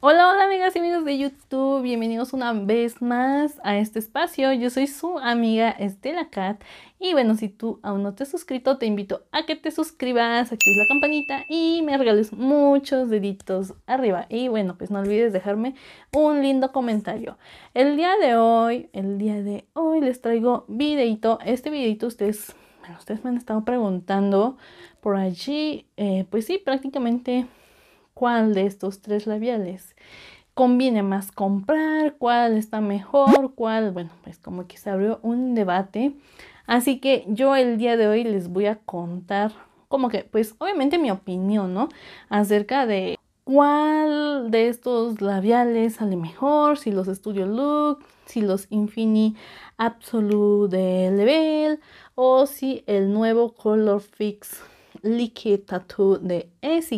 Hola, hola amigas y amigos de YouTube, bienvenidos una vez más a este espacio. Yo soy su amiga Estela Cat y bueno, si tú aún no te has suscrito, te invito a que te suscribas, actives la campanita y me regales muchos deditos arriba. Y bueno, pues no olvides dejarme un lindo comentario. El día de hoy, el día de hoy les traigo videito. Este videito ustedes, bueno, ustedes me han estado preguntando por allí. Eh, pues sí, prácticamente cuál de estos tres labiales conviene más comprar, cuál está mejor, cuál, bueno, pues como que se abrió un debate. Así que yo el día de hoy les voy a contar como que, pues obviamente mi opinión, ¿no? Acerca de cuál de estos labiales sale mejor, si los Studio Look, si los Infini Absolute Level o si el nuevo Color Fix Liquid Tattoo de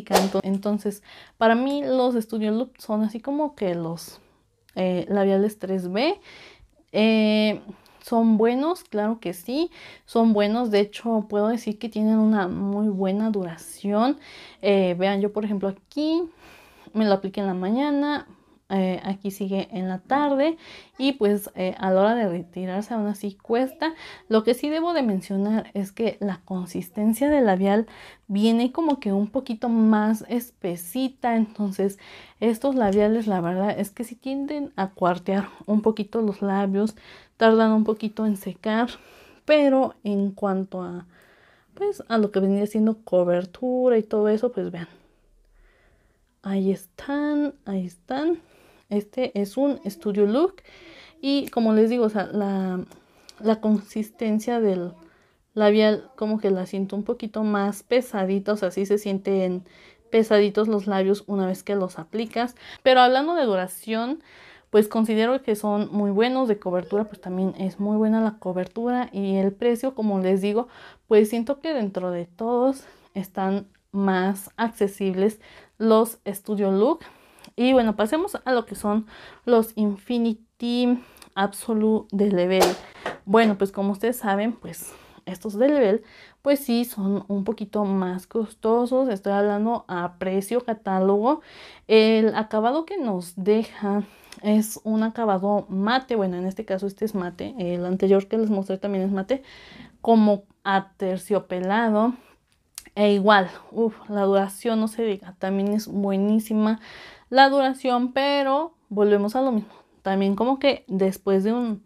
canto Entonces, para mí los Studio Loop son así como que los eh, labiales 3B. Eh, son buenos, claro que sí, son buenos. De hecho, puedo decir que tienen una muy buena duración. Eh, vean, yo por ejemplo aquí me lo apliqué en la mañana, eh, aquí sigue en la tarde y pues eh, a la hora de retirarse aún así cuesta. Lo que sí debo de mencionar es que la consistencia del labial viene como que un poquito más espesita, entonces estos labiales la verdad es que si sí tienden a cuartear un poquito los labios, tardan un poquito en secar, pero en cuanto a pues a lo que venía siendo cobertura y todo eso, pues vean. Ahí están, ahí están. Este es un Studio Look y como les digo, la, la consistencia del labial como que la siento un poquito más pesaditos, o sea, se sienten pesaditos los labios una vez que los aplicas. Pero hablando de duración, pues considero que son muy buenos de cobertura, pues también es muy buena la cobertura y el precio, como les digo, pues siento que dentro de todos están más accesibles los Studio Look y bueno, pasemos a lo que son los Infinity Absolute de level. Bueno, pues como ustedes saben, pues estos de level, pues sí, son un poquito más costosos. Estoy hablando a precio catálogo. El acabado que nos deja es un acabado mate. Bueno, en este caso este es mate. El anterior que les mostré también es mate. Como aterciopelado. E igual, uf, la duración no se diga, también es buenísima la duración, pero volvemos a lo mismo. También como que después de un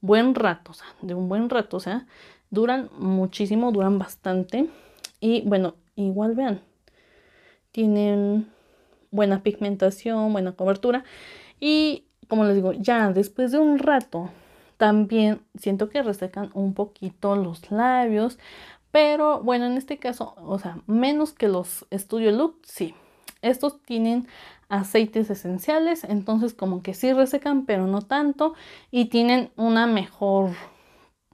buen rato, o sea, de un buen rato, o sea, duran muchísimo, duran bastante. Y bueno, igual vean, tienen buena pigmentación, buena cobertura. Y como les digo, ya después de un rato, también siento que resecan un poquito los labios. Pero bueno, en este caso, o sea, menos que los Studio Look, sí. Estos tienen aceites esenciales, entonces como que sí resecan, pero no tanto y tienen una mejor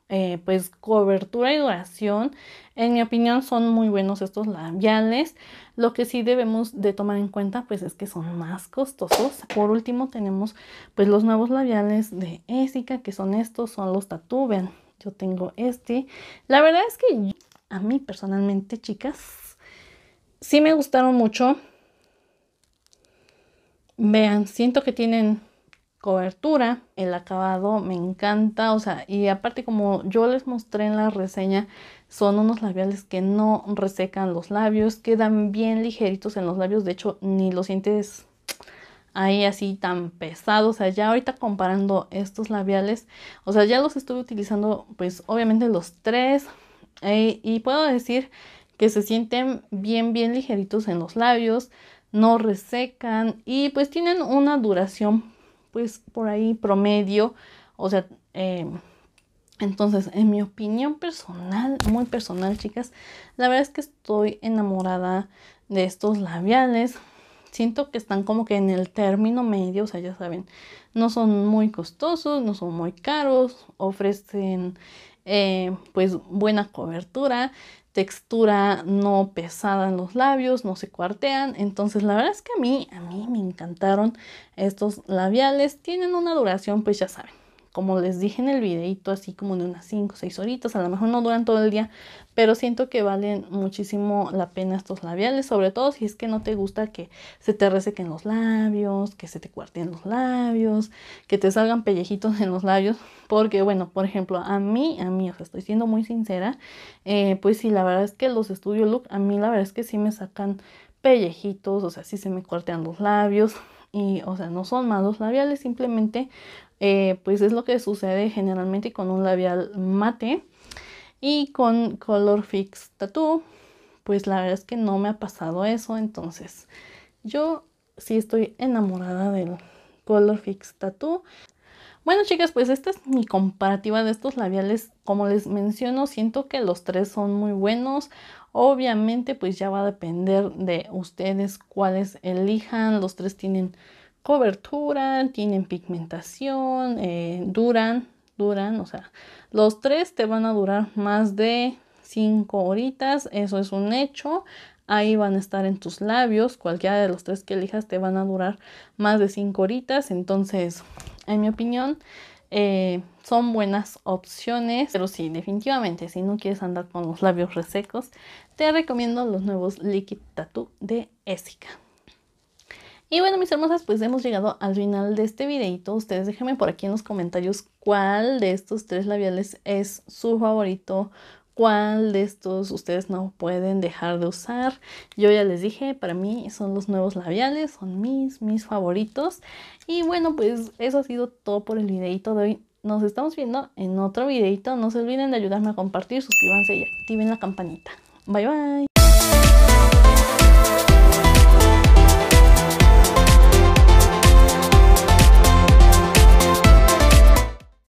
eh, pues cobertura y duración. En mi opinión son muy buenos estos labiales. Lo que sí debemos de tomar en cuenta pues es que son más costosos. Por último tenemos pues los nuevos labiales de Esica que son estos, son los Tatuben. yo tengo este. La verdad es que a mí personalmente chicas sí me gustaron mucho Vean, siento que tienen cobertura, el acabado me encanta, o sea, y aparte como yo les mostré en la reseña, son unos labiales que no resecan los labios, quedan bien ligeritos en los labios, de hecho ni los sientes ahí así tan pesados, o sea, ya ahorita comparando estos labiales, o sea, ya los estoy utilizando pues obviamente los tres eh, y puedo decir que se sienten bien bien ligeritos en los labios, no resecan y pues tienen una duración pues por ahí promedio, o sea, eh, entonces en mi opinión personal, muy personal chicas, la verdad es que estoy enamorada de estos labiales, siento que están como que en el término medio, o sea, ya saben, no son muy costosos, no son muy caros, ofrecen eh, pues buena cobertura textura no pesada en los labios, no se cuartean. Entonces la verdad es que a mí, a mí me encantaron estos labiales. Tienen una duración, pues ya saben, como les dije en el videito, así como de unas 5 o 6 horitas, a lo mejor no duran todo el día, pero siento que valen muchísimo la pena estos labiales, sobre todo si es que no te gusta que se te resequen los labios, que se te cuarten los labios, que te salgan pellejitos en los labios, porque bueno, por ejemplo, a mí, a mí, o sea, estoy siendo muy sincera, eh, pues sí, la verdad es que los Studio look, a mí la verdad es que sí me sacan pellejitos, o sea, sí se me cuartean los labios, y o sea no son malos labiales simplemente eh, pues es lo que sucede generalmente con un labial mate y con Color Fix Tattoo, pues la verdad es que no me ha pasado eso, entonces yo sí estoy enamorada del Color Fix Tattoo. Bueno chicas, pues esta es mi comparativa de estos labiales. Como les menciono, siento que los tres son muy buenos. Obviamente pues ya va a depender de ustedes cuáles elijan. Los tres tienen cobertura, tienen pigmentación, eh, duran, duran, o sea, los tres te van a durar más de 5 horitas, eso es un hecho. Ahí van a estar en tus labios, cualquiera de los tres que elijas te van a durar más de 5 horitas, entonces, en mi opinión, eh, son buenas opciones, pero sí, definitivamente, si no quieres andar con los labios resecos, te recomiendo los nuevos Liquid Tattoo de Essica. Y bueno, mis hermosas, pues hemos llegado al final de este videito. Ustedes déjenme por aquí en los comentarios cuál de estos tres labiales es su favorito cuál de estos ustedes no pueden dejar de usar. Yo ya les dije, para mí son los nuevos labiales, son mis, mis favoritos. Y bueno, pues eso ha sido todo por el videito de hoy. Nos estamos viendo en otro videito. No se olviden de ayudarme a compartir, suscríbanse y activen la campanita. Bye bye.